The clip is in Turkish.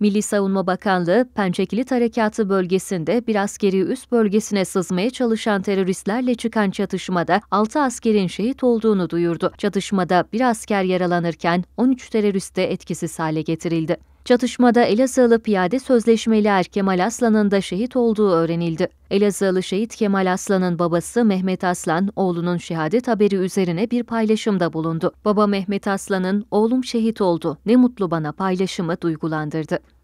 Milli Savunma Bakanlığı, Pençekilit Harekatı bölgesinde bir askeri üst bölgesine sızmaya çalışan teröristlerle çıkan çatışmada 6 askerin şehit olduğunu duyurdu. Çatışmada bir asker yaralanırken 13 terörist de etkisiz hale getirildi. Çatışmada Elazığlı piyade sözleşmeli Er Kemal Aslan'ın da şehit olduğu öğrenildi. Elazığlı şehit Kemal Aslan'ın babası Mehmet Aslan, oğlunun şehadet haberi üzerine bir paylaşımda bulundu. Baba Mehmet Aslan'ın oğlum şehit oldu, ne mutlu bana paylaşımı duygulandırdı.